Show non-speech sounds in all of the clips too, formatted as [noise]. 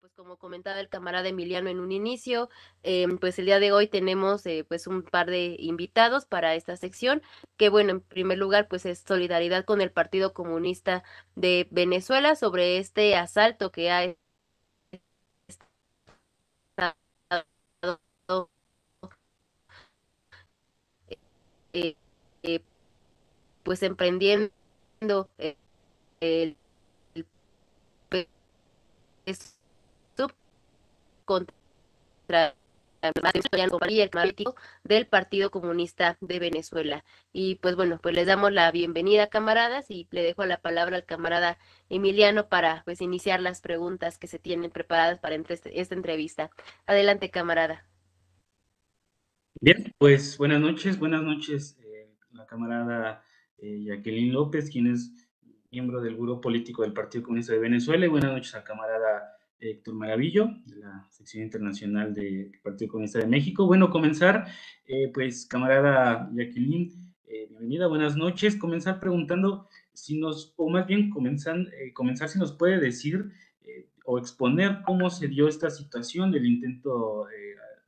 pues como comentaba el camarada Emiliano en un inicio, eh, pues el día de hoy tenemos eh, pues un par de invitados para esta sección, que bueno, en primer lugar pues es solidaridad con el Partido Comunista de Venezuela sobre este asalto que ha estado eh, pues emprendiendo el, pues, contra del Partido Comunista de Venezuela. Y pues bueno, pues les damos la bienvenida, camaradas, y le dejo la palabra al camarada Emiliano para pues iniciar las preguntas que se tienen preparadas para este, esta entrevista. Adelante, camarada. Bien, pues buenas noches, buenas noches, eh, la camarada eh, Jacqueline López, quien es miembro del Grupo Político del Partido Comunista de Venezuela, y buenas noches al camarada Héctor Maravillo, de la sección internacional del Partido Comunista de México. Bueno, comenzar, eh, pues, camarada Jacqueline, eh, bienvenida, buenas noches. Comenzar preguntando si nos, o más bien comenzan, eh, comenzar si nos puede decir o exponer cómo se dio esta situación del intento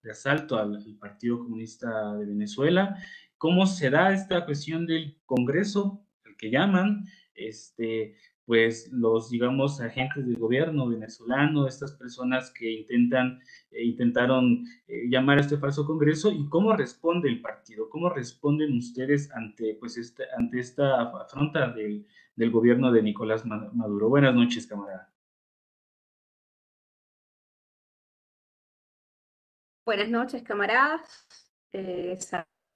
de asalto al, al Partido Comunista de Venezuela, cómo se da esta cuestión del Congreso, el que llaman, este, pues los, digamos, agentes del gobierno venezolano, estas personas que intentan, eh, intentaron eh, llamar a este falso Congreso y cómo responde el partido, cómo responden ustedes ante, pues, esta, ante esta afronta del, gobierno de Nicolás Maduro. Buenas noches, camarada. Buenas noches, camaradas. Eh,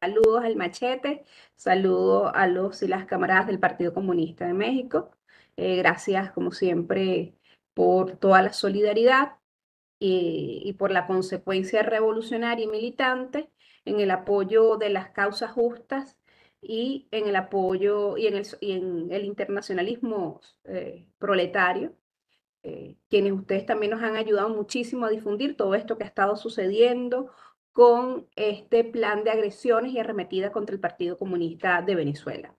saludos al machete, saludo a los y las camaradas del Partido Comunista de México. Eh, gracias, como siempre, por toda la solidaridad eh, y, por la consecuencia revolucionaria y militante en el apoyo de las causas justas y en el apoyo y en el, internacionalismo eh, proletario, quienes ustedes también nos han ayudado muchísimo a difundir todo esto que ha estado sucediendo con este plan de agresiones y arremetida contra el Partido Comunista de Venezuela.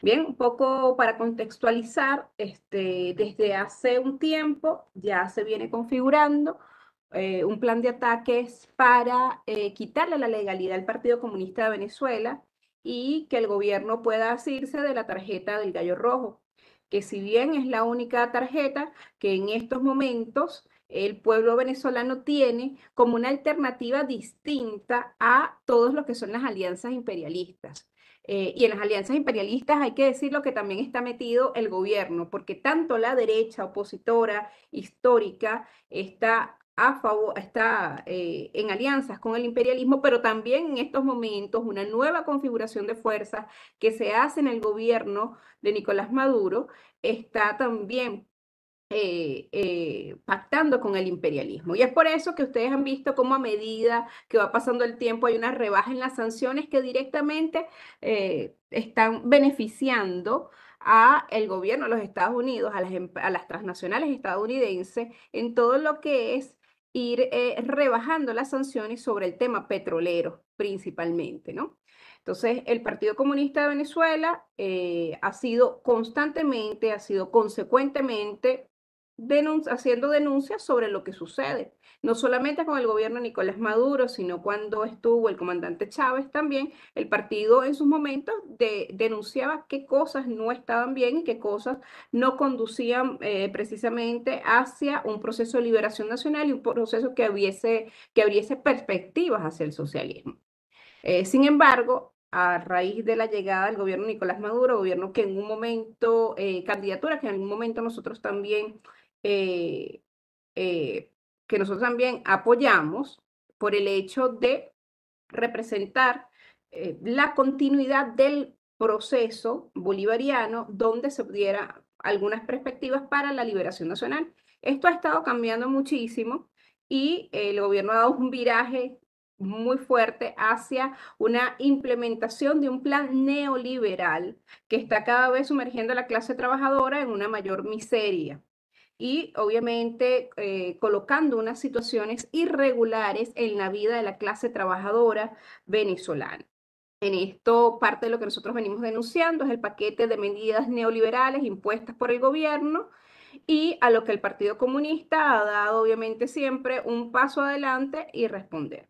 Bien, un poco para contextualizar, este, desde hace un tiempo ya se viene configurando eh, un plan de ataques para eh, quitarle la legalidad al Partido Comunista de Venezuela y que el gobierno pueda asirse de la tarjeta del Gallo Rojo, que si bien es la única tarjeta que en estos momentos el pueblo venezolano tiene como una alternativa distinta a todos los que son las alianzas imperialistas. Eh, y en las alianzas imperialistas hay que decir lo que también está metido el gobierno, porque tanto la derecha opositora histórica está a está eh, en alianzas con el imperialismo, pero también en estos momentos una nueva configuración de fuerzas que se hace en el gobierno de Nicolás Maduro está también eh, eh, pactando con el imperialismo. Y es por eso que ustedes han visto cómo a medida que va pasando el tiempo hay una rebaja en las sanciones que directamente eh, están beneficiando a el gobierno de los Estados Unidos, em, a las, transnacionales estadounidenses, en todo lo que es ir rebajando las sanciones sobre el tema petrolero principalmente, ¿no? Entonces, el Partido Comunista de Venezuela ha sido constantemente, ha sido consecuentemente haciendo denuncias sobre lo que sucede, no solamente con el gobierno de Nicolás Maduro, sino cuando estuvo el comandante Chávez también, el partido en sus momentos denunciaba qué cosas no estaban bien y qué cosas no conducían eh, precisamente hacia un proceso de liberación nacional y un proceso que, hubiese, que abriese perspectivas hacia el socialismo. Eh, sin embargo, a raíz de la llegada del gobierno Nicolás Maduro, gobierno que en un momento, eh, candidatura que en algún momento nosotros también eh, eh, que nosotros también apoyamos por el hecho de representar eh, la continuidad del proceso bolivariano donde se pudiera algunas perspectivas para la liberación nacional. Esto ha estado cambiando muchísimo y el gobierno ha dado un viraje muy fuerte hacia una implementación de un plan neoliberal que está cada vez sumergiendo a la clase trabajadora en una mayor miseria y obviamente eh, colocando unas situaciones irregulares en la vida de la clase trabajadora venezolana. En esto, parte de lo que nosotros venimos denunciando es el paquete de medidas neoliberales impuestas por el gobierno y a lo que el Partido Comunista ha dado, obviamente, siempre un paso adelante y responder.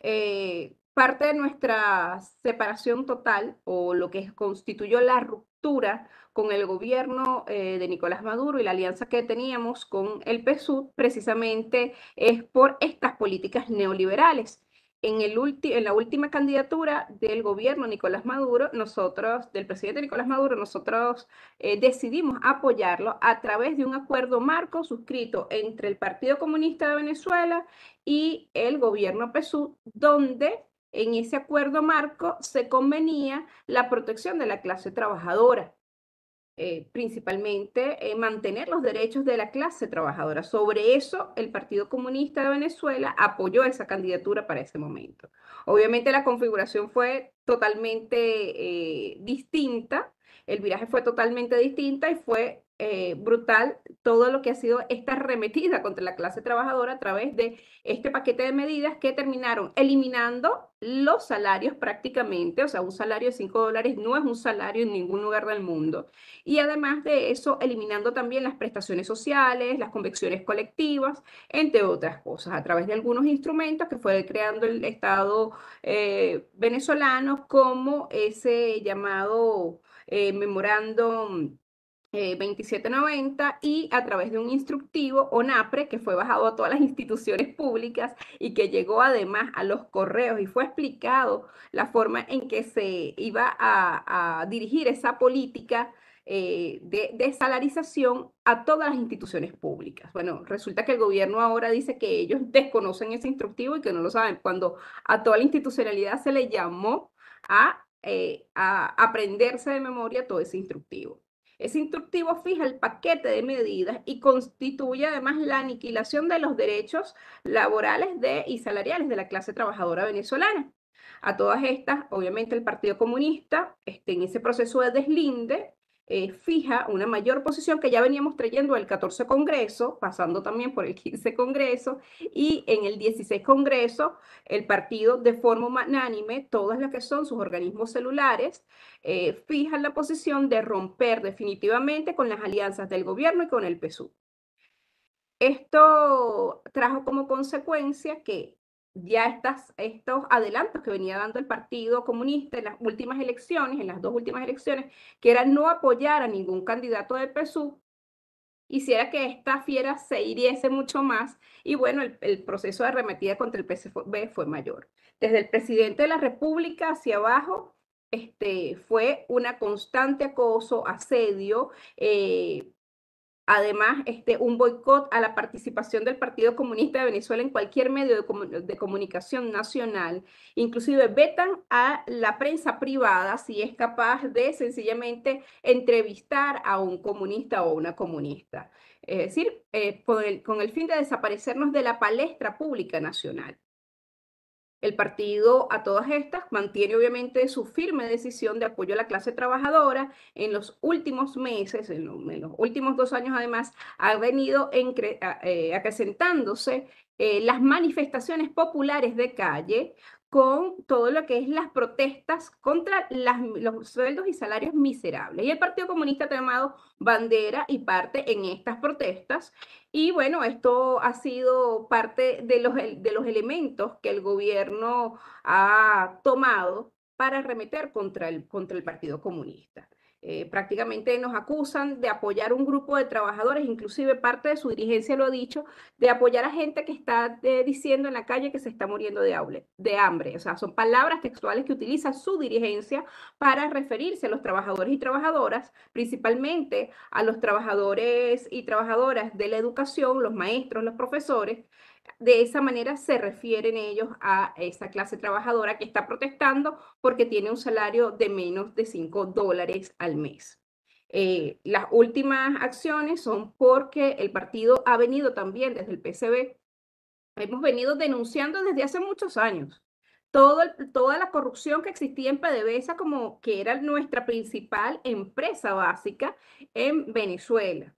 Eh, parte de nuestra separación total o lo que constituyó la ruptura con el gobierno eh, de Nicolás Maduro y la alianza que teníamos con el PSUV precisamente es por estas políticas neoliberales. En, el en la última candidatura del gobierno Nicolás Maduro, nosotros, del presidente Nicolás Maduro, nosotros eh, decidimos apoyarlo a través de un acuerdo marco suscrito entre el Partido Comunista de Venezuela y el gobierno PSUV, donde en ese acuerdo marco se convenía la protección de la clase trabajadora. Eh, principalmente eh, mantener los derechos de la clase trabajadora. Sobre eso, el Partido Comunista de Venezuela apoyó esa candidatura para ese momento. Obviamente la configuración fue totalmente eh, distinta, el viraje fue totalmente distinta y fue eh, brutal todo lo que ha sido esta remetida contra la clase trabajadora a través de este paquete de medidas que terminaron eliminando los salarios prácticamente, o sea, un salario de 5 dólares no es un salario en ningún lugar del mundo. Y además de eso, eliminando también las prestaciones sociales, las convenciones colectivas, entre otras cosas, a través de algunos instrumentos que fue creando el Estado eh, venezolano, como ese llamado eh, memorándum 2790 eh, y a través de un instructivo ONAPRE que fue bajado a todas las instituciones públicas y que llegó además a los correos y fue explicado la forma en que se iba a, dirigir esa política eh, de, desalarización a todas las instituciones públicas. Bueno, resulta que el gobierno ahora dice que ellos desconocen ese instructivo y que no lo saben, cuando a toda la institucionalidad se le llamó a eh, aprenderse de memoria todo ese instructivo. Ese instructivo fija el paquete de medidas y constituye además la aniquilación de los derechos laborales y salariales de la clase trabajadora venezolana. A todas estas, obviamente el Partido Comunista, este, en ese proceso de deslinde, eh, fija una mayor posición que ya veníamos trayendo el 14 Congreso, pasando también por el 15 Congreso, y en el 16 Congreso el partido de forma unánime, todas las que son sus organismos celulares, fija eh, fijan la posición de romper definitivamente con las alianzas del gobierno y con el PSU. Esto trajo como consecuencia que ya estos adelantos que venía dando el Partido Comunista en las últimas elecciones, en las dos últimas elecciones, que era no apoyar a ningún candidato del PSU, hiciera que esta fiera se hiriese mucho más y bueno, el, proceso de arremetida contra el PSB fue mayor. Desde el presidente de la República hacia abajo, este, fue un constante acoso, asedio, eh, Además, este, un boicot a la participación del Partido Comunista de Venezuela en cualquier medio de, comunicación nacional. Inclusive vetan a la prensa privada si es capaz de sencillamente entrevistar a un comunista o una comunista. Es decir, eh, con, el, con el fin de desaparecernos de la palestra pública nacional. El partido a todas estas mantiene obviamente su firme decisión de apoyo a la clase trabajadora. En los últimos meses, en, los últimos dos años además, ha venido eh, acrecentándose eh, las manifestaciones populares de calle con todo lo que es las protestas contra los sueldos y salarios miserables. Y el Partido Comunista ha tomado bandera y parte en estas protestas. Y bueno, esto ha sido parte de los, de los elementos que el gobierno ha tomado para arremeter contra el, contra el Partido Comunista. Eh, prácticamente nos acusan de apoyar un grupo de trabajadores, inclusive parte de su dirigencia lo ha dicho, de apoyar a gente que está eh, diciendo en la calle que se está muriendo de, de hambre. O sea, son palabras textuales que utiliza su dirigencia para referirse a los trabajadores y trabajadoras, principalmente a los trabajadores y trabajadoras de la educación, los maestros, los profesores, de esa manera se refieren ellos a esa clase trabajadora que está protestando porque tiene un salario de menos de 5 dólares al mes. Eh, las últimas acciones son porque el partido ha venido también desde el PCB, hemos venido denunciando desde hace muchos años toda la corrupción que existía en PDVSA como que era nuestra principal empresa básica en Venezuela.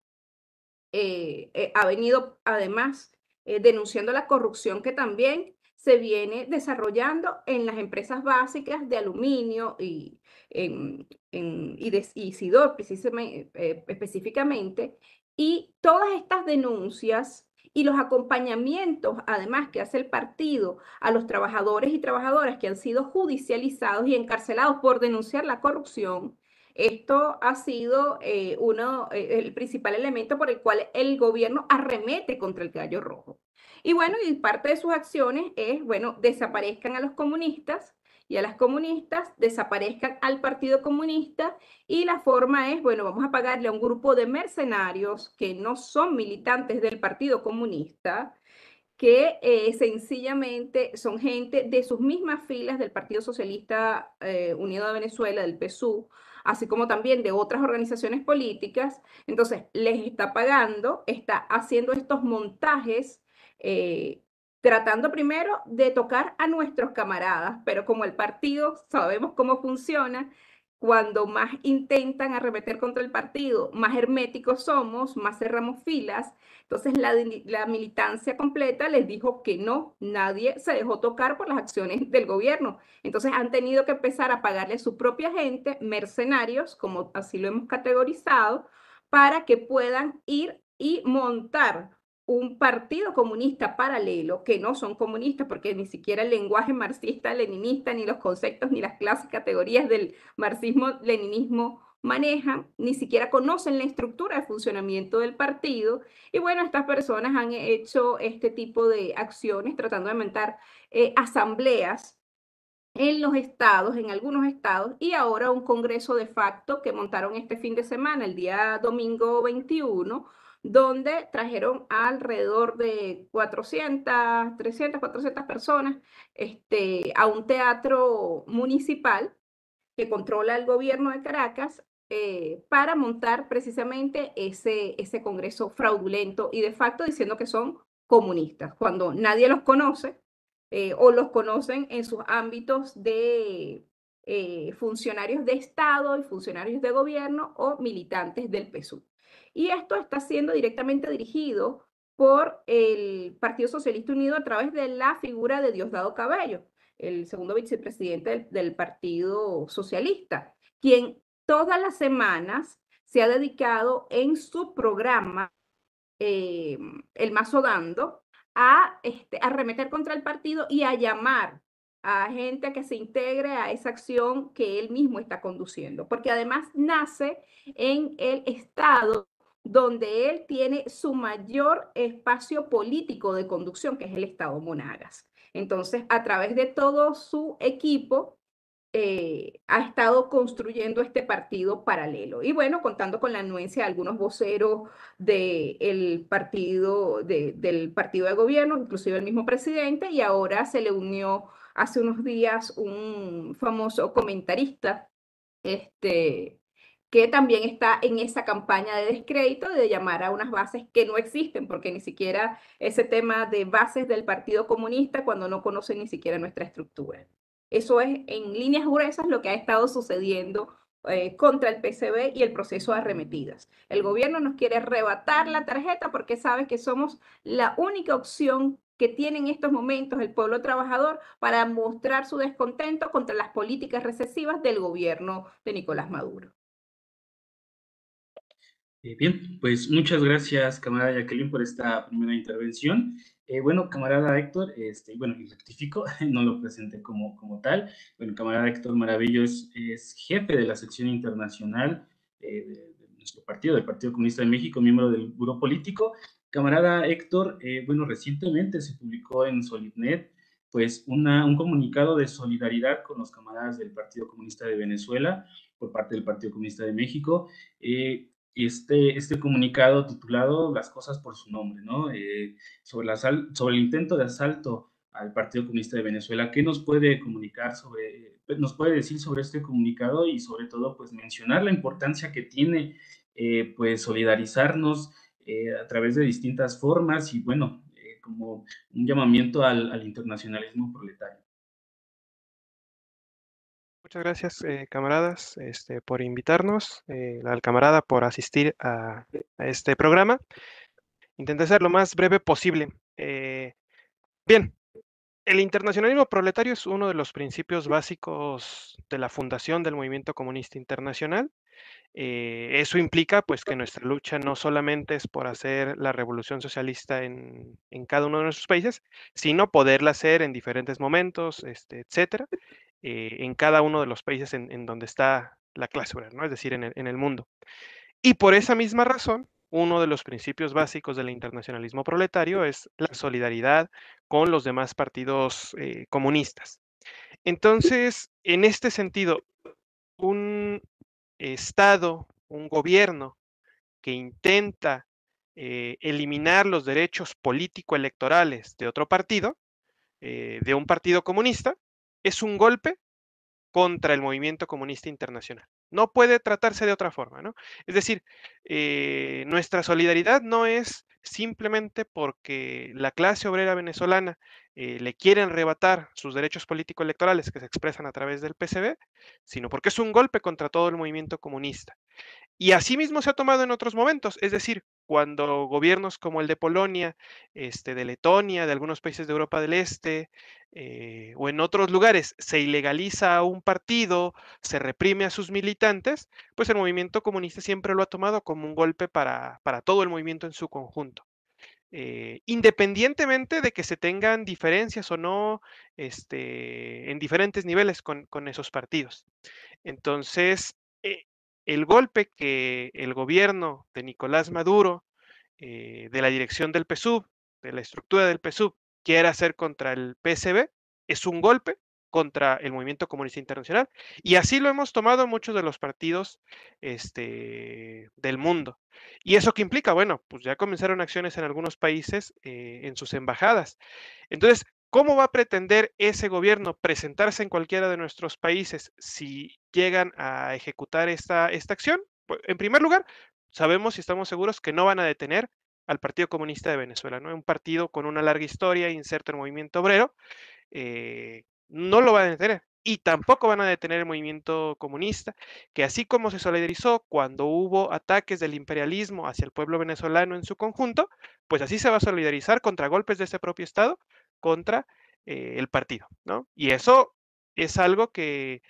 Eh, eh, ha venido además eh, denunciando la corrupción que también se viene desarrollando en las empresas básicas de aluminio y, en, y, de, Sidor, precisamente, eh, específicamente, y todas estas denuncias y los acompañamientos, además, que hace el partido a los trabajadores y trabajadoras que han sido judicializados y encarcelados por denunciar la corrupción, esto ha sido eh, uno, eh, el principal elemento por el cual el gobierno arremete contra el gallo rojo. Y bueno, y parte de sus acciones es, bueno, desaparezcan a los comunistas y a las comunistas, desaparezcan al Partido Comunista y la forma es, bueno, vamos a pagarle a un grupo de mercenarios que no son militantes del Partido Comunista, que eh, sencillamente son gente de sus mismas filas del Partido Socialista Unido de Venezuela, del PSU, así como también de otras organizaciones políticas. Entonces, les está pagando, está haciendo estos montajes. Eh, tratando primero de tocar a nuestros camaradas, pero como el partido sabemos cómo funciona, cuando más intentan arremeter contra el partido, más herméticos somos, más cerramos filas. Entonces la, militancia completa les dijo que no, nadie se dejó tocar por las acciones [laughs] del gobierno. Entonces han tenido que empezar a pagarle a su propia gente, mercenarios, como así lo hemos categorizado, para que puedan ir y montar un partido comunista paralelo, que no son comunistas, porque ni siquiera el lenguaje marxista-leninista, ni los conceptos, ni las clases, categorías del marxismo-leninismo manejan, ni siquiera conocen la estructura de funcionamiento del partido. Y bueno, estas personas han hecho este tipo de acciones tratando de inventar eh, asambleas en los estados, en algunos estados, y ahora un congreso de facto que montaron este fin de semana, el día domingo 21, donde trajeron alrededor de 400, 300, 400 personas este, a un teatro municipal que controla el gobierno de Caracas eh, para montar precisamente ese, ese congreso fraudulento y de facto diciendo que son comunistas, cuando nadie los conoce eh, o los conocen en sus ámbitos de eh, funcionarios de Estado y funcionarios de gobierno o militantes del PSUV. Y esto está siendo directamente dirigido por el Partido Socialista Unido a través de la figura de Diosdado Cabello, el segundo vicepresidente del, Partido Socialista, quien todas las semanas se ha dedicado en su programa eh, El Mazo Dando a este, arremeter contra el partido y a llamar a gente a que se integre a esa acción que él mismo está conduciendo, porque además nace en el estado donde él tiene su mayor espacio político de conducción, que es el Estado Monagas. Entonces, a través de todo su equipo, eh, ha estado construyendo este partido paralelo. Y bueno, contando con la anuencia de algunos voceros de el partido, del partido de gobierno, inclusive el mismo presidente, y ahora se le unió hace unos días un famoso comentarista, este, que también está en esa campaña de descrédito de llamar a unas bases que no existen, porque ni siquiera ese tema de bases del Partido Comunista cuando no conocen ni siquiera nuestra estructura. Eso es en líneas gruesas lo que ha estado sucediendo eh, contra el PCB y el proceso de arremetidas. El gobierno nos quiere arrebatar la tarjeta porque sabe que somos la única opción que tiene en estos momentos el pueblo trabajador para mostrar su descontento contra las políticas recesivas del gobierno de Nicolás Maduro. Eh, bien, pues muchas gracias, camarada Jacqueline, por esta primera intervención. Eh, bueno, camarada Héctor, este, bueno, y rectifico, [laughs] no lo presenté como, como tal. Bueno, camarada Héctor Maravillo es, jefe de la sección internacional eh, de, nuestro partido, del Partido Comunista de México, miembro del Buró Político. Camarada Héctor, bueno, recientemente se publicó en Solidnet pues una, un comunicado de solidaridad con los camaradas del Partido Comunista de Venezuela por parte del Partido Comunista de México este, este comunicado titulado Las cosas por su nombre, ¿no? Eh, sobre, la sobre el intento de asalto al Partido Comunista de Venezuela. ¿Qué nos puede comunicar sobre, eh, nos puede decir sobre este comunicado y sobre todo, pues mencionar la importancia que tiene, eh, pues solidarizarnos a través de distintas formas y bueno, como un llamamiento al internacionalismo proletario. Muchas gracias, eh, camaradas, este, por invitarnos, eh, al camarada por asistir a, este programa. Intenté ser lo más breve posible. Eh, bien, el internacionalismo proletario es uno de los principios básicos de la fundación del movimiento comunista internacional. Eh, eso implica pues, que nuestra lucha no solamente es por hacer la revolución socialista en, en cada uno de nuestros países, sino poderla hacer en diferentes momentos, este, etcétera. Eh, en cada uno de los países en, donde está la clase obrera, ¿no? es decir, en el, mundo. Y por esa misma razón, uno de los principios básicos del internacionalismo proletario es la solidaridad con los demás partidos eh, comunistas. Entonces, en este sentido, un Estado, un gobierno que intenta eh, eliminar los derechos político-electorales de otro partido, de un partido comunista, es un golpe contra el movimiento comunista internacional. No puede tratarse de otra forma, ¿no? Es decir, eh, nuestra solidaridad no es simplemente porque la clase obrera venezolana eh, le quieren arrebatar sus derechos políticos electorales que se expresan a través del PCB, sino porque es un golpe contra todo el movimiento comunista. Y así mismo se ha tomado en otros momentos, es decir, cuando gobiernos como el de Polonia, este, de Letonia, de algunos países de Europa del Este eh, o en otros lugares se ilegaliza a un partido, se reprime a sus militantes, pues el movimiento comunista siempre lo ha tomado como un golpe para, todo el movimiento en su conjunto. Eh, independientemente de que se tengan diferencias o no este, en diferentes niveles con, con esos partidos. Entonces, el golpe que el gobierno de Nicolás Maduro, eh, de la dirección del PSUV, de la estructura del PSUV, quiere hacer contra el PSB, es un golpe contra el movimiento comunista internacional. Y así lo hemos tomado muchos de los partidos este, del mundo. ¿Y eso qué implica? Bueno, pues ya comenzaron acciones en algunos países, eh, en sus embajadas. Entonces, ¿Cómo va a pretender ese gobierno presentarse en cualquiera de nuestros países si llegan a ejecutar esta, esta acción? Pues, en primer lugar, sabemos y estamos seguros que no van a detener al Partido Comunista de Venezuela, ¿no? Un partido con una larga historia, inserto en el movimiento obrero, eh, no lo van a detener. Y tampoco van a detener el movimiento comunista, que así como se solidarizó cuando hubo ataques del imperialismo hacia el pueblo venezolano en su conjunto, pues así se va a solidarizar contra golpes de ese propio Estado contra eh, el partido, ¿no? Y eso es algo que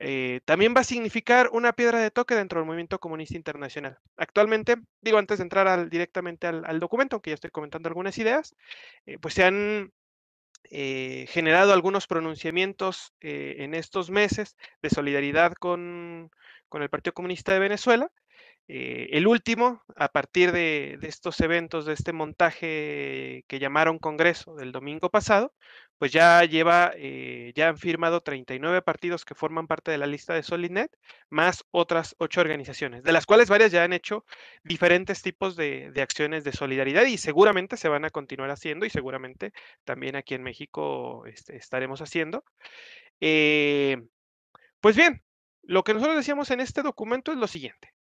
eh, también va a significar una piedra de toque dentro del movimiento comunista internacional. Actualmente, digo, antes de entrar directamente al, documento, aunque ya estoy comentando algunas ideas, eh, pues se han generado algunos pronunciamientos en estos meses de solidaridad con el Partido Comunista de Venezuela, eh, el último, a partir de, estos eventos, de este montaje que llamaron Congreso del domingo pasado, pues ya lleva, eh, ya han firmado 39 partidos que forman parte de la lista de SolidNet, más otras ocho organizaciones, de las cuales varias ya han hecho diferentes tipos de, acciones de solidaridad y seguramente se van a continuar haciendo y seguramente también aquí en México este, estaremos haciendo. Eh, pues bien, lo que nosotros decíamos en este documento es lo siguiente.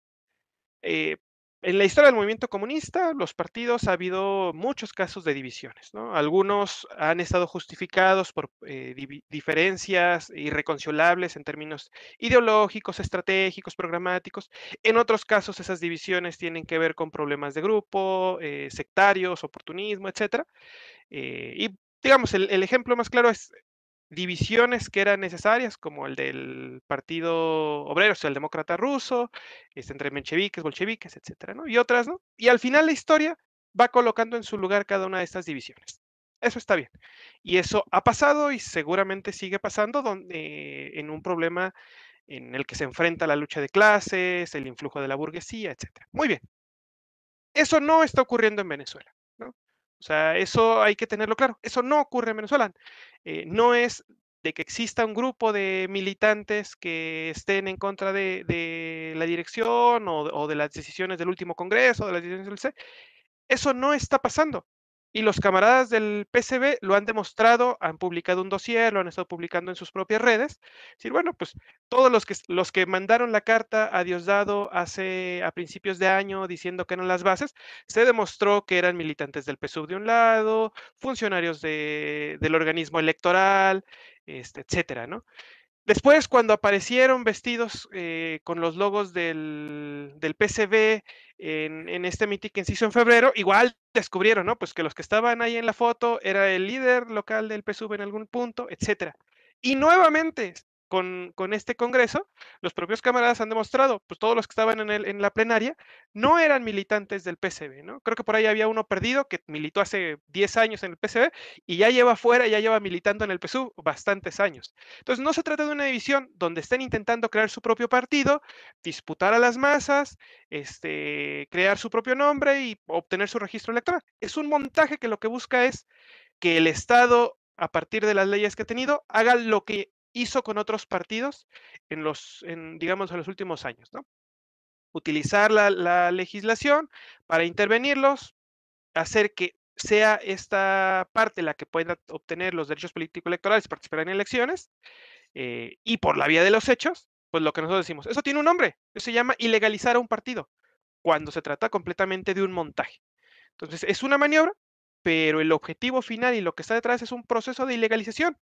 Eh, en la historia del movimiento comunista, los partidos ha habido muchos casos de divisiones, Algunos han estado justificados por eh, diferencias irreconciliables en términos ideológicos, estratégicos, programáticos. En otros casos, esas divisiones tienen que ver con problemas de grupo, eh, sectarios, oportunismo, etc. y digamos, el, ejemplo más claro es divisiones que eran necesarias, como el del Partido Obrero o sea, el Demócrata Ruso, este, entre mencheviques, bolcheviques, etcétera, ¿no? Y otras, ¿no? Y al final la historia va colocando en su lugar cada una de estas divisiones. Eso está bien. Y eso ha pasado y seguramente sigue pasando donde, en un problema en el que se enfrenta la lucha de clases, el influjo de la burguesía, etcétera. Muy bien. Eso no está ocurriendo en Venezuela. O sea, eso hay que tenerlo claro. Eso no ocurre en Venezuela. Eh, no es de que exista un grupo de militantes que estén en contra de, la dirección o, de las decisiones del último Congreso, de las decisiones del C. Eso no está pasando. Y los camaradas del PCB lo han demostrado, han publicado un dossier, lo han estado publicando en sus propias redes. Es decir, bueno, pues todos los que, los que mandaron la carta a Diosdado hace a principios de año diciendo que eran las bases, se demostró que eran militantes del PSUV de un lado, funcionarios del organismo electoral, este, etcétera, ¿no? Después, cuando aparecieron vestidos eh, con los logos del, del PCB en, este meeting que se hizo en febrero, igual descubrieron, ¿no? Pues que los que estaban ahí en la foto era el líder local del PSUV en algún punto, etcétera. Y nuevamente con, este Congreso, los propios camaradas han demostrado, pues todos los que estaban en, en la plenaria no eran militantes del PSB ¿no? Creo que por ahí había uno perdido que militó hace 10 años en el PCB y ya lleva fuera, ya lleva militando en el PSU bastantes años. Entonces, no se trata de una división donde estén intentando crear su propio partido, disputar a las masas, este, crear su propio nombre y obtener su registro electoral. Es un montaje que lo que busca es que el Estado a partir de las leyes que ha tenido, haga lo que hizo con otros partidos en los, digamos, en los últimos años, ¿no? Utilizar la, legislación para intervenirlos, hacer que sea esta parte la que pueda obtener los derechos políticos electorales participar en elecciones, eh, y por la vía de los hechos, pues lo que nosotros decimos, eso tiene un nombre, eso se llama ilegalizar a un partido, cuando se trata completamente de un montaje. Entonces, es una maniobra, pero el objetivo final y lo que está detrás es un proceso de ilegalización.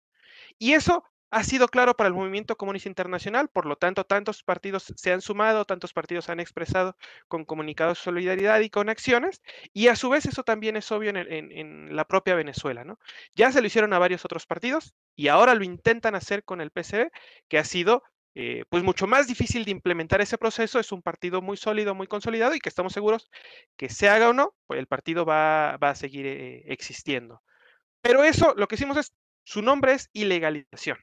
Y eso ha sido claro para el movimiento comunista internacional, por lo tanto, tantos partidos se han sumado, tantos partidos han expresado con comunicados de solidaridad y con acciones, y a su vez eso también es obvio en, la propia Venezuela, Ya se lo hicieron a varios otros partidos y ahora lo intentan hacer con el PCB, que ha sido eh, pues mucho más difícil de implementar ese proceso, es un partido muy sólido, muy consolidado y que estamos seguros que se haga o no, pues el partido va, a seguir eh, existiendo. Pero eso, lo que hicimos es, su nombre es ilegalización.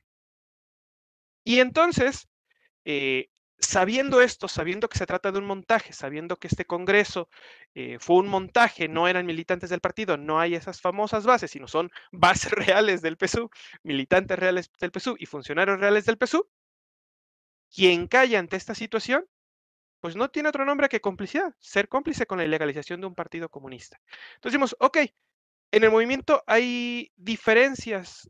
Y entonces, eh, sabiendo esto, sabiendo que se trata de un montaje, sabiendo que este Congreso eh, fue un montaje, no eran militantes del partido, no hay esas famosas bases, sino son [laughs] bases reales del PSU, militantes reales del PSU y funcionarios reales del PSU, quien calla ante esta situación, pues no tiene otro nombre que complicidad, ser cómplice con la ilegalización de un partido comunista. Entonces decimos, ok, en el movimiento hay diferencias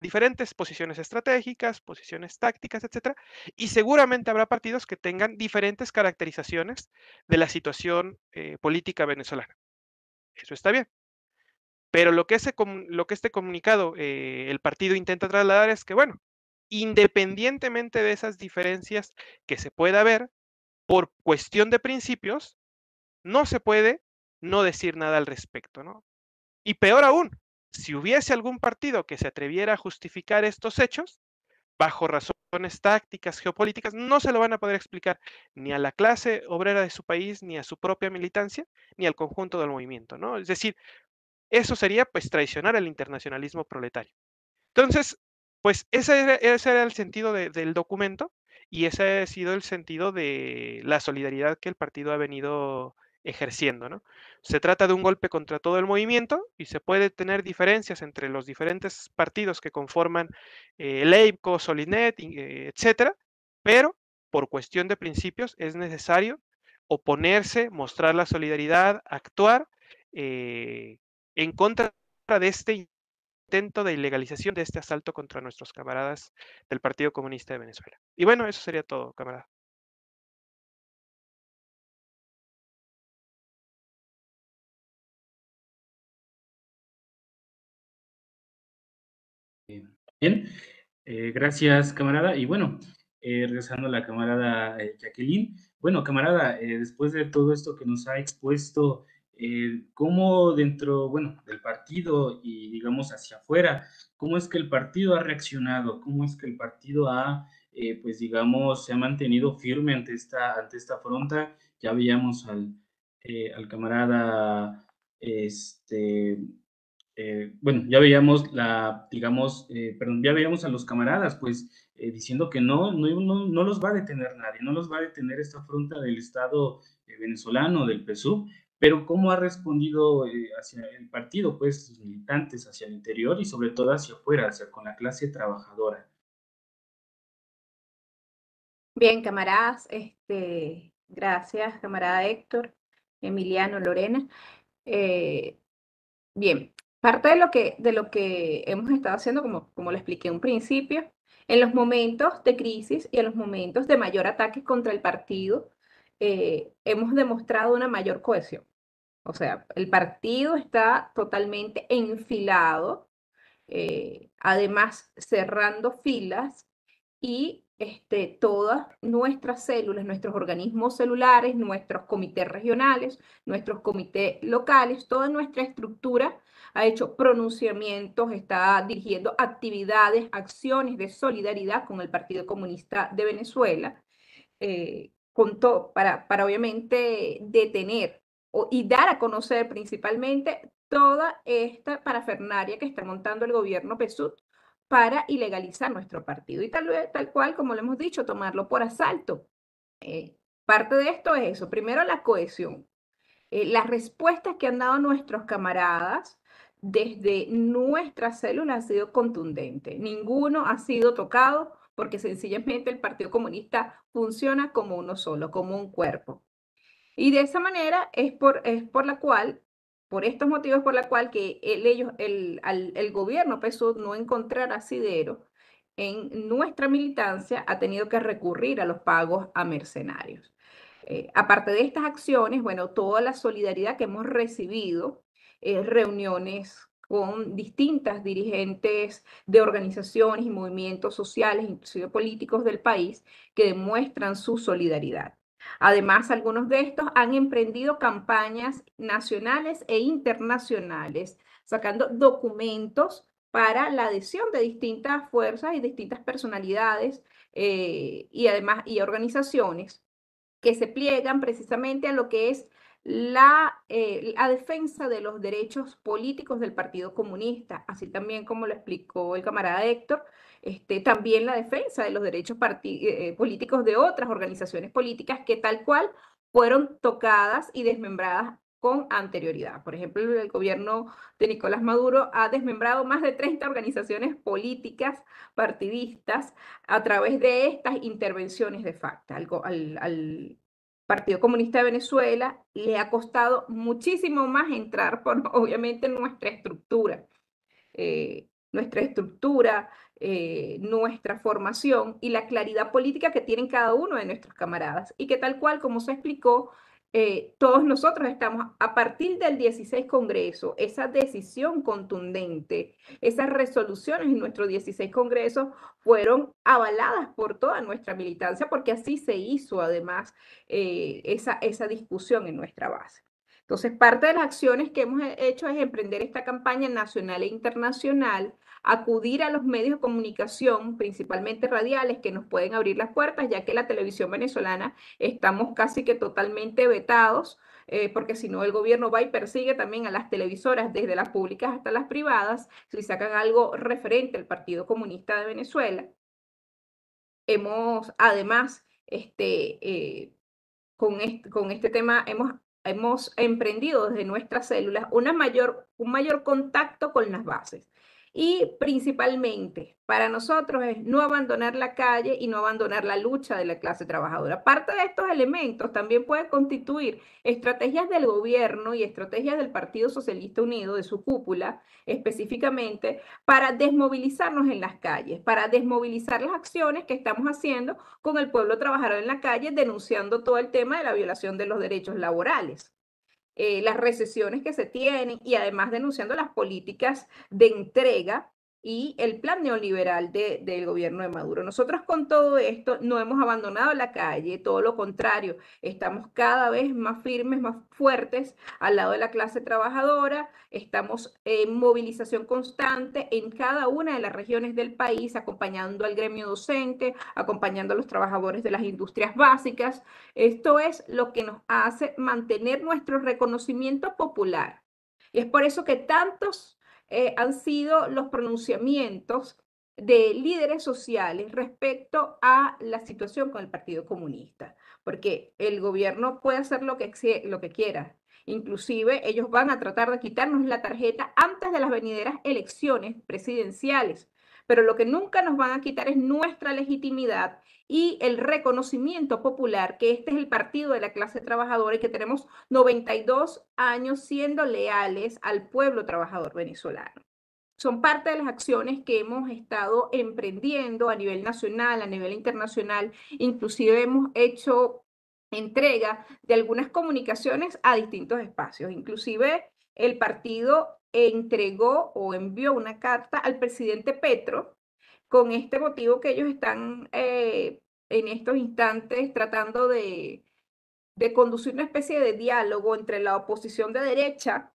diferentes posiciones estratégicas, posiciones tácticas, etcétera, y seguramente habrá partidos que tengan diferentes caracterizaciones de la situación eh, política venezolana. Eso está bien. Pero lo que, ese, lo que este comunicado, eh, el partido intenta trasladar es que, bueno, independientemente de esas diferencias que se pueda ver, por cuestión de principios, no se puede no decir nada al respecto, ¿no? Y peor aún, si hubiese algún partido que se atreviera a justificar estos hechos, bajo razones tácticas, geopolíticas, no se lo van a poder explicar ni a la clase obrera de su país, ni a su propia militancia, ni al conjunto del movimiento, ¿no? Es decir, eso sería pues traicionar el internacionalismo proletario. Entonces, pues ese era, el sentido del documento y ese ha sido el sentido de la solidaridad que el partido ha venido ejerciendo. ¿no? Se trata de un golpe contra todo el movimiento y se puede tener diferencias entre los diferentes partidos que conforman eh, Leipco, Solinet, eh, etcétera, pero por cuestión de principios es necesario oponerse, mostrar la solidaridad, actuar eh, en contra de este intento de ilegalización de este asalto contra nuestros camaradas del Partido Comunista de Venezuela. Y bueno, eso sería todo, camarada. Bien, eh, gracias camarada. Y bueno, eh, regresando a la camarada eh, Jacqueline. Bueno, camarada, después de todo esto que nos ha expuesto, ¿cómo dentro, bueno, del partido y digamos hacia afuera, cómo es que el partido ha reaccionado? ¿Cómo es que el partido ha, pues digamos, se ha mantenido firme ante esta, ante esta afronta? Ya veíamos al, al camarada este, eh, bueno, ya veíamos la, digamos, eh, perdón, ya veíamos a los camaradas, pues, eh, diciendo que no, no, los va a detener nadie, no los va a detener esta afronta del Estado venezolano, del PSUV, pero cómo ha respondido hacia el partido, pues, sus militantes, hacia el interior y sobre todo hacia afuera, hacia con la clase trabajadora. Bien, camaradas, este, gracias, camarada Héctor, Emiliano, Lorena. bien, Parte de lo que, de lo que hemos estado haciendo, como, como lo expliqué en un principio, en los momentos de crisis y en los momentos de mayor ataque contra el partido, eh, hemos demostrado una mayor cohesión. O sea, el partido está totalmente enfilado, eh, además cerrando filas y este, todas nuestras células, nuestros organismos celulares, nuestros comités regionales, nuestros comités locales, toda nuestra estructura ha hecho pronunciamientos, está dirigiendo actividades, acciones de solidaridad con el Partido Comunista de Venezuela, eh, para, para obviamente detener y dar a conocer principalmente toda esta parafernaria que está montando el gobierno Pesut, para ilegalizar nuestro partido. Y tal cual, como lo hemos dicho, tomarlo por asalto. Eh, parte de esto es eso. Primero, la cohesión. Eh, las respuestas que han dado nuestros camaradas desde nuestra célula han sido contundentes. Ninguno ha sido tocado porque sencillamente el Partido Comunista funciona como uno solo, como un cuerpo. Y de esa manera es por, es por la cual por estos motivos por la cual que el, ellos, el, gobierno PSUV no encontrar asidero en nuestra militancia, ha tenido que recurrir a los pagos a mercenarios. Eh, aparte de estas acciones, bueno, toda la solidaridad que hemos recibido, eh, reuniones con distintas dirigentes de organizaciones y movimientos sociales, inclusive políticos del país, que demuestran su solidaridad. Además, algunos de estos han emprendido campañas nacionales e internacionales, sacando documentos para la adhesión de distintas fuerzas y distintas personalidades eh, y además y organizaciones que se pliegan precisamente a lo que es la, eh, la, defensa de los derechos políticos del Partido Comunista, así también como lo explicó el camarada Héctor, este, también la defensa de los derechos eh, eh, políticos de otras organizaciones políticas que tal cual fueron tocadas y desmembradas con anterioridad. Por ejemplo, el gobierno de Nicolás Maduro ha desmembrado más de 30 organizaciones políticas partidistas a través de estas intervenciones de facto. Al, Partido Comunista de Venezuela le ha costado muchísimo más entrar por, [laughs] obviamente, nuestra estructura. Eh, nuestra estructura eh, nuestra formación y la claridad política que tienen cada uno de nuestros camaradas y que tal cual, como se explicó, eh, todos nosotros estamos a partir del 16 Congreso, esa decisión contundente, esas resoluciones en nuestro 16 Congreso fueron avaladas por toda nuestra militancia porque así se hizo además eh, esa, esa discusión en nuestra base. Entonces, parte de las acciones que hemos eh, hecho es emprender esta campaña nacional e internacional acudir a los medios de comunicación, principalmente radiales, que nos pueden abrir las puertas, ya que la televisión venezolana estamos casi que totalmente vetados. Eh, porque si no el gobierno va y persigue también a las televisoras, desde las públicas hasta las privadas, si sacan algo referente al Partido Comunista de Venezuela. Hemos, además, este, eh, con, este, tema, hemos, emprendido desde nuestras células mayor, un mayor contacto con las bases. Y principalmente para nosotros es no abandonar la calle y no abandonar la lucha de la clase trabajadora. Parte de estos elementos también puede constituir estrategias del gobierno y estrategias del Partido Socialista Unido, de su cúpula específicamente, para desmovilizarnos en las calles, para desmovilizar las acciones que estamos haciendo con el pueblo trabajador en la calle, denunciando todo el tema de la violación de los derechos laborales. Eh, las recesiones que se tienen y además denunciando las políticas de entrega y el plan neoliberal del gobierno de Maduro. Nosotros con todo esto no hemos abandonado la calle, todo lo contrario, estamos cada vez más firmes, más fuertes al lado de la clase trabajadora, estamos en movilización constante en cada una de las regiones del país, acompañando al gremio docente, acompañando a los trabajadores de las industrias básicas. Esto es lo que nos hace mantener nuestro reconocimiento popular. Y es por eso que tantos eh, han sido los pronunciamientos de líderes sociales respecto a la situación con el Partido Comunista, porque el gobierno puede hacer lo que quiera. Inclusive ellos van a tratar de quitarnos la tarjeta antes de las venideras elecciones presidenciales pero lo que nunca nos van a quitar es nuestra legitimidad y el reconocimiento popular que este es el partido de la clase trabajadora y que tenemos 92 años siendo leales al pueblo trabajador venezolano son parte de las acciones que hemos estado emprendiendo a nivel nacional, a nivel internacional. Inclusive hemos hecho entrega de algunas comunicaciones a distintos espacios. Inclusive el partido entregó o envió una carta al presidente Petro con este motivo que ellos están eh, en estos instantes tratando de, conducir una especie de diálogo entre la oposición de derecha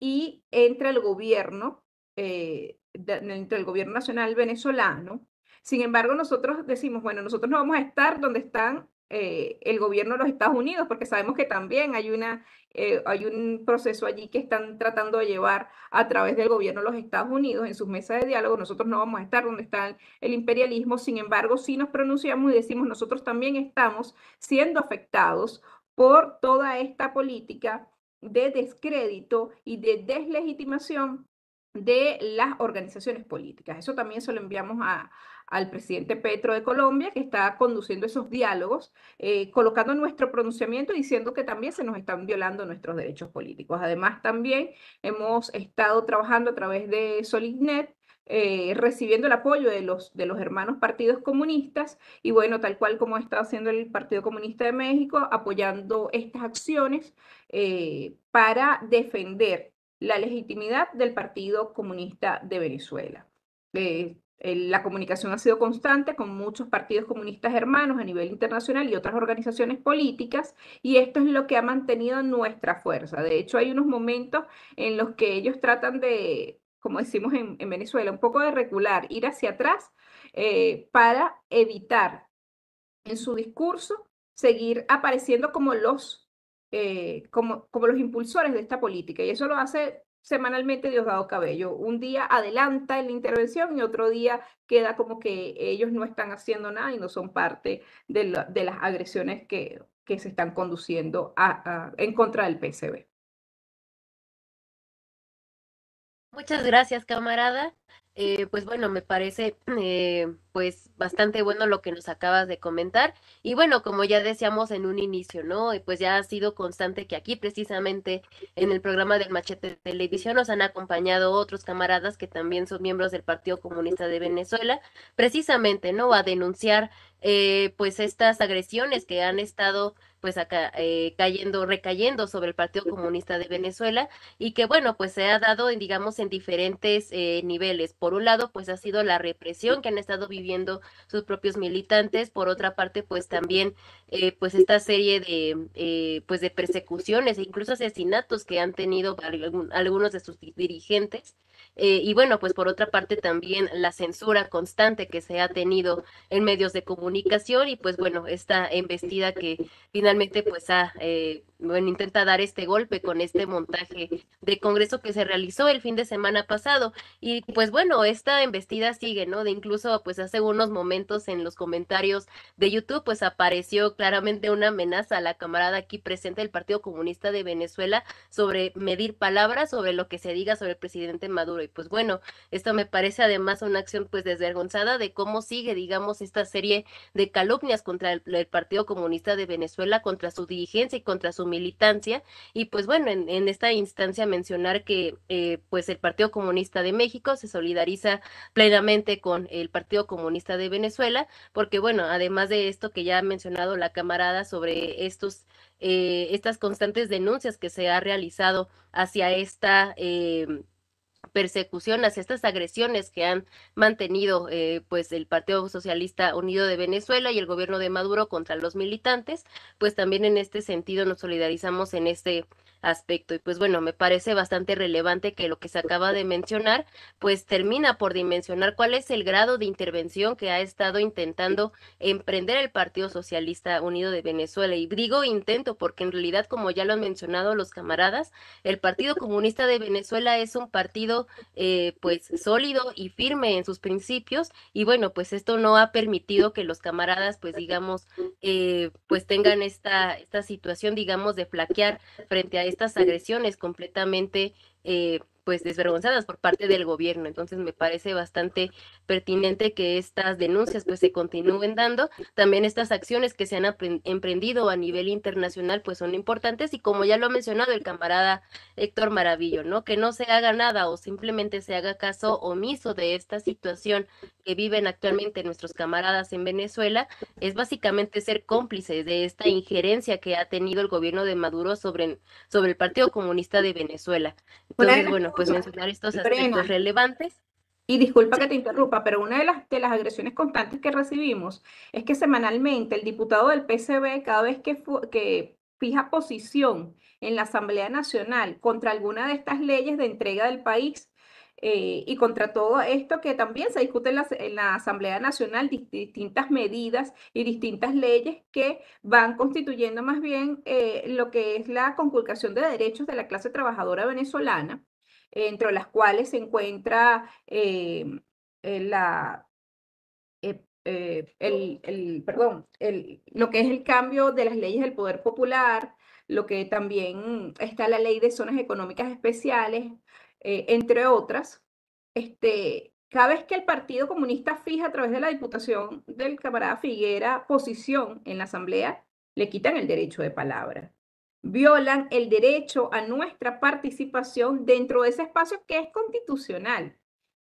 y entre el gobierno, eh, entre el gobierno nacional venezolano. Sin embargo, nosotros decimos, bueno, nosotros no vamos a estar donde están eh, el gobierno de los Estados Unidos, porque sabemos que también hay, una, eh, hay un proceso allí que están tratando de llevar a través del gobierno de los Estados Unidos en sus mesas de diálogo. Nosotros no vamos a estar donde está el imperialismo, sin embargo, sí nos pronunciamos y decimos, nosotros también estamos siendo afectados por toda esta política de descrédito y de deslegitimación de las organizaciones políticas. Eso también se lo enviamos a, al presidente Petro de Colombia, que está conduciendo esos diálogos, eh, colocando nuestro pronunciamiento y diciendo que también se nos están violando nuestros derechos políticos. Además, también hemos estado trabajando a través de SolidNet, eh, recibiendo el apoyo de los, de los hermanos partidos comunistas y bueno, tal cual como está haciendo el Partido Comunista de México, apoyando estas acciones eh, para defender la legitimidad del Partido Comunista de Venezuela la comunicación ha sido constante con muchos partidos comunistas hermanos a nivel internacional y otras organizaciones políticas, y esto es lo que ha mantenido nuestra fuerza. De hecho, hay unos momentos en los que ellos tratan de, como decimos en, Venezuela, un poco de regular ir hacia atrás eh, para evitar en su discurso seguir apareciendo como los, eh, como, como los impulsores de esta política. Y eso lo hace semanalmente Diosdado Cabello. Un día adelanta la intervención y otro día queda como que ellos no están haciendo nada y no son parte de, las agresiones que, se están conduciendo en contra del PCB. Muchas gracias, camarada. Eh, pues bueno, me parece [clears throat] eh, pues bastante bueno lo que nos acabas de comentar. Y bueno, como ya decíamos en un inicio, ¿no? pues ya ha sido constante que aquí precisamente en el programa del Machete de Televisión nos han acompañado otros camaradas que también son miembros del Partido Comunista de Venezuela, precisamente, ¿no? A denunciar eh, pues estas agresiones que han estado pues acá eh, cayendo, recayendo sobre el Partido Comunista de Venezuela y que bueno, pues se ha dado, en, digamos, en diferentes eh, niveles. Por un lado, pues ha sido la represión que han estado viviendo sus propios militantes, por otra parte, pues también, pues esta serie de, pues de persecuciones e incluso asesinatos que han tenido algunos de sus dirigentes. Eh, y bueno, pues por otra parte también la censura constante que se ha tenido en medios de comunicación y pues bueno, esta embestida que finalmente pues ha... Eh, bueno, intenta dar este golpe con este montaje de congreso que se realizó el fin de semana pasado. Y pues bueno, esta embestida sigue, ¿no? De incluso, pues hace unos momentos en los comentarios de YouTube, pues apareció claramente una amenaza a la camarada aquí presente del Partido Comunista de Venezuela sobre medir palabras, sobre lo que se diga sobre el presidente Maduro. Y pues bueno, esto me parece además una acción pues desvergonzada de cómo sigue, digamos, esta serie de calumnias contra el, el Partido Comunista de Venezuela, contra su dirigencia y contra su militancia. Y pues bueno, en, esta instancia mencionar que eh, pues el Partido Comunista de México se solidariza plenamente con el Partido Comunista de Venezuela, porque bueno, además de esto que ya ha mencionado la camarada sobre estos eh, estas constantes denuncias que se ha realizado hacia esta eh, persecución hacia estas agresiones que han mantenido eh, pues el Partido Socialista Unido de Venezuela y el gobierno de Maduro contra los militantes, pues también en este sentido nos solidarizamos en este aspecto. Y pues bueno, me parece bastante relevante que lo que se acaba de mencionar, pues termina por dimensionar cuál es el grado de intervención que ha estado intentando emprender el Partido Socialista Unido de Venezuela. Y digo intento porque en realidad, como ya lo han mencionado los camaradas, el Partido Comunista de Venezuela es un partido eh, pues sólido y firme en sus principios y bueno, pues esto no ha permitido que los camaradas pues digamos eh, pues tengan esta, esta situación digamos de flaquear frente a estas agresiones completamente eh, pues desvergonzadas por parte del gobierno. Entonces me parece bastante pertinente que estas denuncias pues se continúen dando. También estas acciones que se han emprendido a nivel internacional pues son importantes y como ya lo ha mencionado el camarada Héctor Maravillo, ¿no? Que no se haga nada o simplemente se haga caso omiso de esta situación que viven actualmente nuestros camaradas en Venezuela es básicamente ser cómplices de esta injerencia que ha tenido el gobierno de Maduro sobre, sobre el Partido Comunista de Venezuela. Entonces, bueno, pues, estos relevantes. Y disculpa que te interrumpa, pero una de las, de las agresiones constantes que recibimos es que semanalmente el diputado del PSB cada vez que, que fija posición en la Asamblea Nacional contra alguna de estas leyes de entrega del país, eh, y contra todo esto que también se discute en la, Asamblea Nacional, distintas medidas y distintas leyes que van constituyendo más bien eh, lo que es la conculcación de derechos de la clase trabajadora venezolana entre las cuales se encuentra em, eh, eh, eh, el, lo que es el cambio de las leyes del poder popular, lo que también está la ley de zonas económicas especiales, entre otras. Este, cada vez que el Partido Comunista fija a través de la Diputación del camarada Figuera posición en la Asamblea, le quitan el derecho de palabra violan el derecho a nuestra participación dentro de ese espacio que es constitucional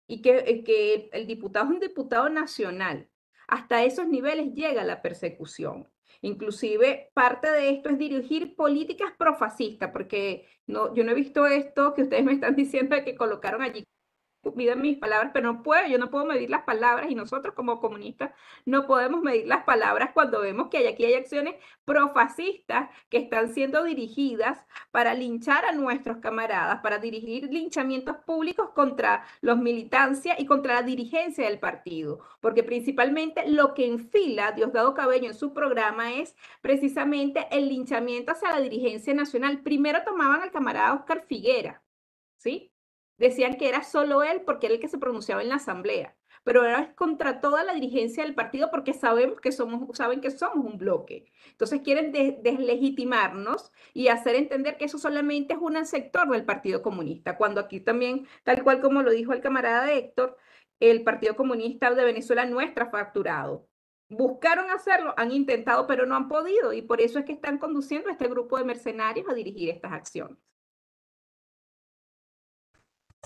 y eh, que, el diputado es un diputado nacional. Hasta esos niveles llega la persecución. Inclusive parte de esto es dirigir políticas profascistas, porque no, yo no he visto esto que ustedes me están [laughs] diciendo que colocaron allí miden mis palabras, pero no puedo, yo no puedo medir las palabras y nosotros como comunistas no podemos medir las palabras cuando vemos que aquí hay acciones profascistas que están siendo dirigidas para linchar a nuestros camaradas, para dirigir linchamientos públicos contra los militancia y contra la dirigencia del partido, porque principalmente lo que enfila Diosdado Cabello en su programa es precisamente el linchamiento hacia la dirigencia nacional. Primero tomaban al camarada Oscar Figuera, ¿sí? Decían que era solo él porque era el que se pronunciaba en la asamblea, pero ahora es contra toda la dirigencia del partido porque sabemos que somos, saben que somos un bloque. Entonces quieren deslegitimarnos y hacer entender que eso solamente es un sector del Partido Comunista, cuando aquí también, tal cual como lo dijo el camarada Héctor, el Partido Comunista de Venezuela no está facturado. Buscaron hacerlo, han intentado, pero no han podido, y por eso es que están conduciendo a este grupo de mercenarios a dirigir estas acciones.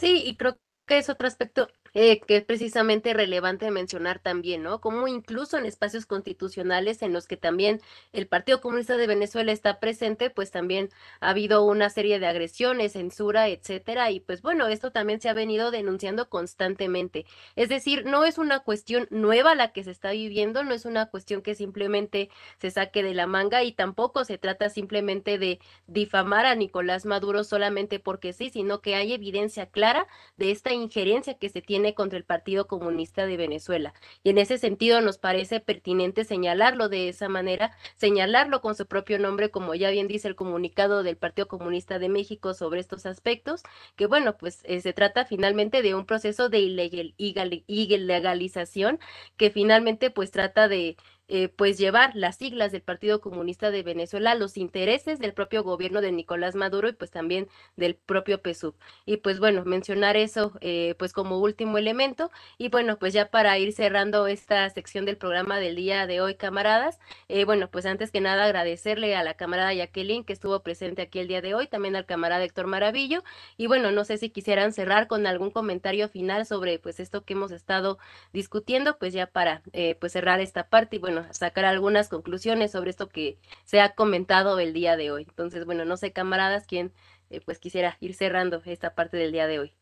Sí, y creo que es otro aspecto eh, que es precisamente relevante mencionar también, ¿no? Como incluso en espacios constitucionales en los que también el Partido Comunista de Venezuela está presente, pues también ha habido una serie de agresiones, censura, etcétera, y pues bueno, esto también se ha venido denunciando constantemente. Es decir, no es una cuestión nueva la que se está viviendo, no es una cuestión que simplemente se saque de la manga y tampoco se trata simplemente de difamar a Nicolás Maduro solamente porque sí, sino que hay evidencia clara de esta injerencia que se tiene contra el Partido Comunista de Venezuela. Y en ese sentido nos parece pertinente señalarlo de esa manera, señalarlo con su propio nombre, como ya bien dice el comunicado del Partido Comunista de México sobre estos aspectos, que bueno, pues eh, se trata finalmente de un proceso de ilegalización que finalmente pues trata de eh, pues llevar las siglas del Partido Comunista de Venezuela, los intereses del propio gobierno de Nicolás Maduro y pues también del propio PSUV. Y pues bueno, mencionar eso eh, pues como último elemento. Y bueno, pues ya para ir cerrando esta sección del programa del día de hoy, camaradas, eh, bueno, pues antes que nada agradecerle a la camarada Jacqueline que estuvo presente aquí el día de hoy, también al camarada Héctor Maravillo. Y bueno, no sé si quisieran cerrar con algún comentario final sobre pues esto que hemos estado discutiendo, pues ya para eh, pues cerrar esta parte y bueno, sacar algunas conclusiones sobre esto que se ha comentado el día de hoy. Entonces, bueno, no sé, camaradas, quién eh, pues quisiera ir cerrando esta parte del día de hoy.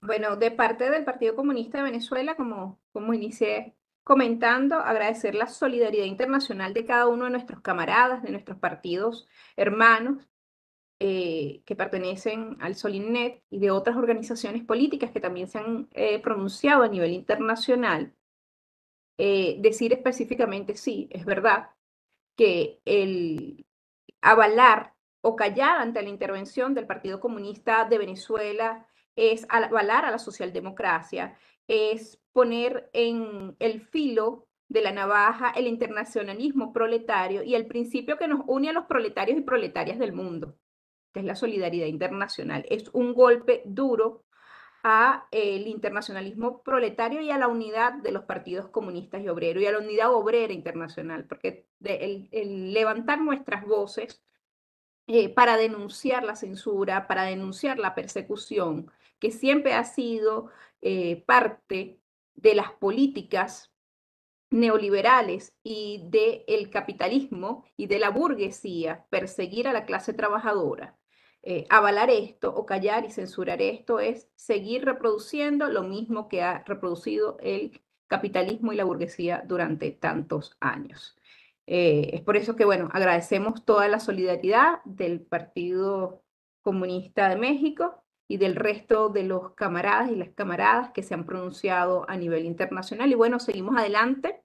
Bueno, de parte del Partido Comunista de Venezuela, como, como inicié comentando, agradecer la solidaridad internacional de cada uno de nuestros camaradas, de nuestros partidos hermanos, eh, que pertenecen al solinet y de otras organizaciones políticas que también se han eh, pronunciado a nivel internacional, eh, decir específicamente, sí, es verdad, que el avalar o callar ante la intervención del Partido Comunista de Venezuela es avalar a la socialdemocracia, es poner en el filo de la navaja el internacionalismo proletario y el principio que nos une a los proletarios y proletarias del mundo que es la solidaridad internacional. Es un golpe duro a eh, el internacionalismo proletario y a la unidad de los partidos comunistas y obreros y a la unidad obrera internacional, porque el, levantar nuestras voces eh, para denunciar la censura, para denunciar la persecución, que siempre ha sido eh, parte de las políticas neoliberales y del capitalismo y de la burguesía, perseguir a la clase trabajadora eh, avalar esto o callar y censurar esto es seguir reproduciendo lo mismo que ha reproducido el capitalismo y la burguesía durante tantos años. Eh, es por eso que, bueno, agradecemos toda la solidaridad del Partido Comunista de México y del resto de los camaradas y las camaradas que se han pronunciado a nivel internacional. Y bueno, seguimos adelante,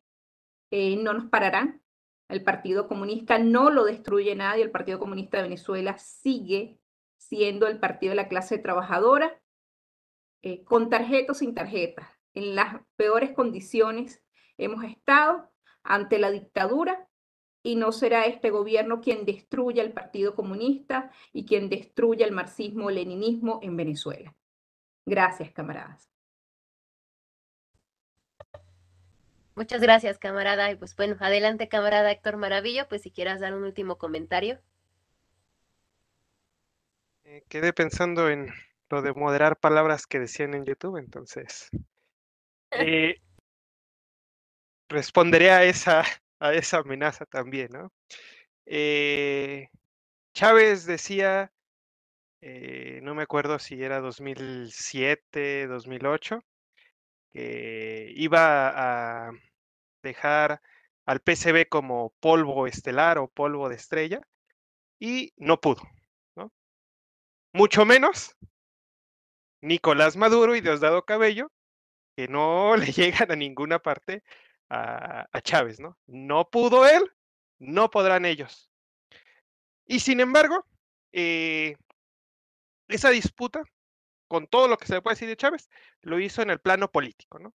eh, no nos pararán. El Partido Comunista no lo destruye nadie, el Partido Comunista de Venezuela sigue siendo el partido de la clase trabajadora, eh, con tarjeta o sin tarjetas En las peores condiciones hemos estado ante la dictadura y no será este gobierno quien destruya el Partido Comunista y quien destruya el marxismo-leninismo en Venezuela. Gracias, camaradas. Muchas gracias, camarada. Y pues bueno, adelante, camarada Héctor Maravillo, pues si quieras dar un último comentario. Eh, quedé pensando en lo de moderar palabras que decían en YouTube, entonces eh responderé a esa, a esa amenaza también, ¿no? Eh, Chávez decía, no me acuerdo si era 2007, 2008, que iba a dejar al PCB como polvo estelar o polvo de estrella y no pudo mucho menos Nicolás Maduro y Diosdado Cabello, que no [laughs] le llegan a ninguna parte a, Chávez, ¿no? No pudo él, no podrán ellos. Y sin embargo, eh, esa disputa, con todo lo que se puede decir de Chávez, lo hizo en el plano político, ¿no?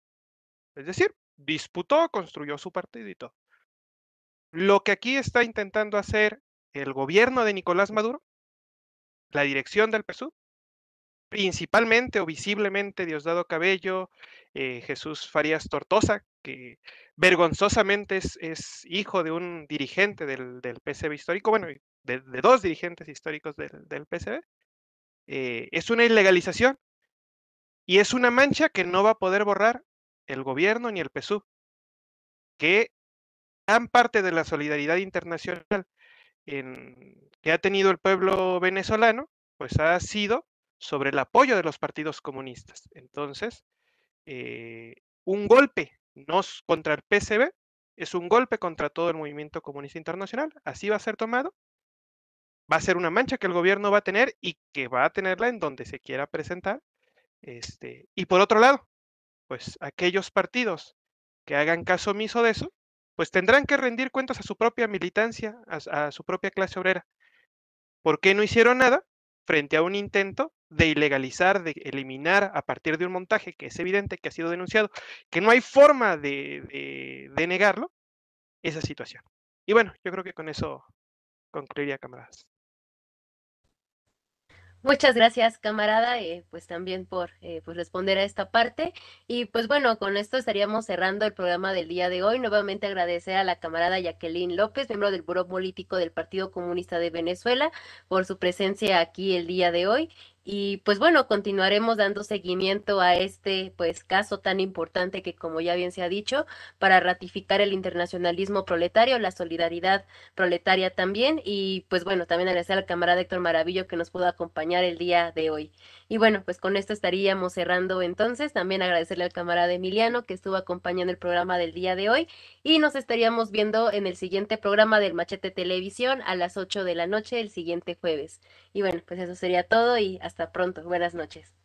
Es decir, disputó, construyó su partido y todo. Lo que aquí está intentando hacer el gobierno de Nicolás Maduro la dirección del PSU, principalmente o visiblemente Diosdado Cabello, eh, Jesús Farías Tortosa, que vergonzosamente es, hijo de un dirigente del, del histórico, bueno, de, dos dirigentes históricos del, del eh, es una ilegalización y es una mancha que no va a poder borrar el gobierno ni el PSU, que han parte de la solidaridad internacional en, que ha tenido el pueblo venezolano, pues ha sido sobre el apoyo de los partidos comunistas. Entonces, eh, un golpe no contra el PCB es un golpe contra todo el movimiento comunista internacional. Así va a ser tomado. Va a ser una mancha que el gobierno va a tener y que va a tenerla en donde se quiera presentar. Este, y por otro lado, pues aquellos partidos que hagan caso omiso de eso, pues tendrán que rendir cuentas a su propia militancia, a, su propia clase obrera. ¿Por qué no hicieron nada frente a un intento de ilegalizar, de eliminar a partir de un montaje que es evidente que ha sido denunciado, que no hay forma de, de negarlo, esa situación? Y bueno, yo creo que con eso concluiría, camaradas. Muchas gracias, camarada, eh, pues también por eh, pues responder a esta parte. Y pues bueno, con esto estaríamos cerrando el programa del día de hoy. Nuevamente agradecer a la camarada Jacqueline López, miembro del Buró Político del Partido Comunista de Venezuela, por su presencia aquí el día de hoy. Y pues bueno, continuaremos dando seguimiento a este pues caso tan importante que como ya bien se ha dicho, para ratificar el internacionalismo proletario, la solidaridad proletaria también y pues bueno, también agradecer al camarada Héctor Maravillo que nos pudo acompañar el día de hoy. Y bueno, pues con esto estaríamos cerrando entonces. También agradecerle al camarada Emiliano que estuvo acompañando el programa del día de hoy y nos estaríamos viendo en el siguiente programa del Machete Televisión a las 8 de la noche el siguiente jueves. Y bueno, pues eso sería todo y hasta pronto. Buenas noches.